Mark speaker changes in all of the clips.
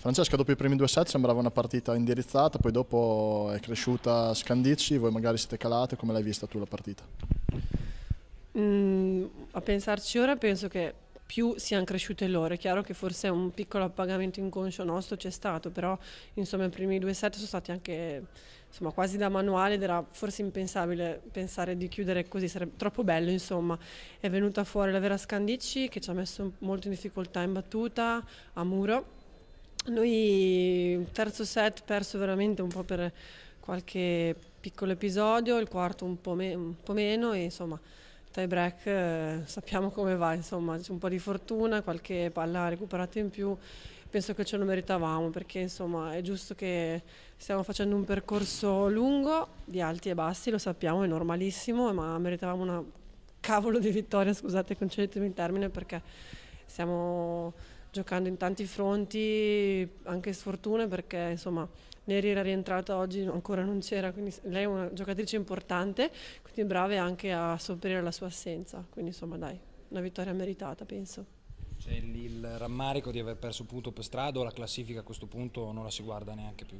Speaker 1: Francesca dopo i primi due set sembrava una partita indirizzata, poi dopo è cresciuta Scandicci, voi magari siete calate, come l'hai vista tu la partita? Mm, a pensarci ora penso che più siano cresciute loro, è chiaro che forse un piccolo appagamento inconscio nostro c'è stato, però insomma i primi due set sono stati anche insomma, quasi da manuale ed era forse impensabile pensare di chiudere così, sarebbe troppo bello insomma. È venuta fuori la vera Scandicci che ci ha messo molto in difficoltà in battuta a muro noi il terzo set perso veramente un po' per qualche piccolo episodio, il quarto un po', me un po meno e insomma tie break eh, sappiamo come va, insomma c'è un po' di fortuna, qualche palla recuperata in più, penso che ce lo meritavamo perché insomma è giusto che stiamo facendo un percorso lungo di alti e bassi, lo sappiamo, è normalissimo, ma meritavamo una cavolo di vittoria, scusate concedetemi il termine perché siamo giocando in tanti fronti, anche sfortune perché insomma Neri era rientrata oggi, ancora non c'era, quindi lei è una giocatrice importante, quindi brava anche a sopperire la sua assenza, quindi insomma dai, una vittoria meritata penso. C'è il rammarico di aver perso un punto per strada o la classifica a questo punto non la si guarda neanche più?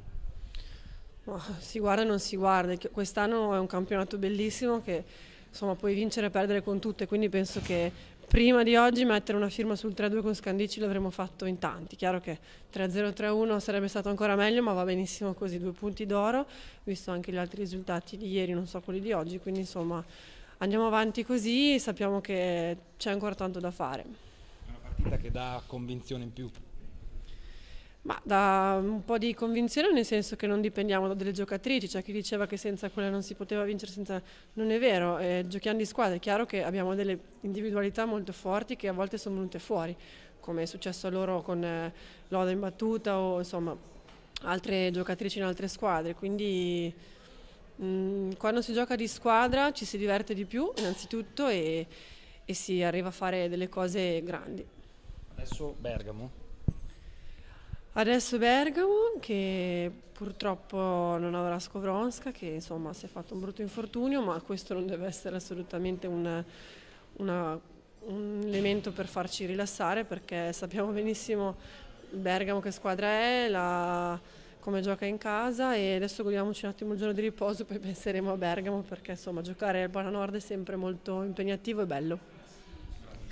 Speaker 1: No, si guarda e non si guarda, quest'anno è un campionato bellissimo che insomma puoi vincere e perdere con tutte, quindi penso che prima di oggi mettere una firma sul 3-2 con Scandici l'avremmo fatto in tanti. Chiaro che 3-0-3-1 sarebbe stato ancora meglio, ma va benissimo così, due punti d'oro, visto anche gli altri risultati di ieri, non so quelli di oggi, quindi insomma andiamo avanti così, sappiamo che c'è ancora tanto da fare. È una partita che dà convinzione in più. Ma da un po' di convinzione nel senso che non dipendiamo da delle giocatrici, c'è cioè chi diceva che senza quella non si poteva vincere, senza... non è vero, eh, giochiamo di squadra, è chiaro che abbiamo delle individualità molto forti che a volte sono venute fuori, come è successo a loro con eh, Loda in battuta o insomma altre giocatrici in altre squadre, quindi mh, mm, quando si gioca di squadra ci si diverte di più innanzitutto e, e si arriva a fare delle cose grandi. Adesso Bergamo. Adesso Bergamo che purtroppo non avrà Scovronska che insomma si è fatto un brutto infortunio ma questo non deve essere assolutamente un, una, un elemento per farci rilassare perché sappiamo benissimo Bergamo che squadra è, la, come gioca in casa e adesso godiamoci un attimo il giorno di riposo poi penseremo a Bergamo perché insomma giocare al Bona Nord è sempre molto impegnativo e bello.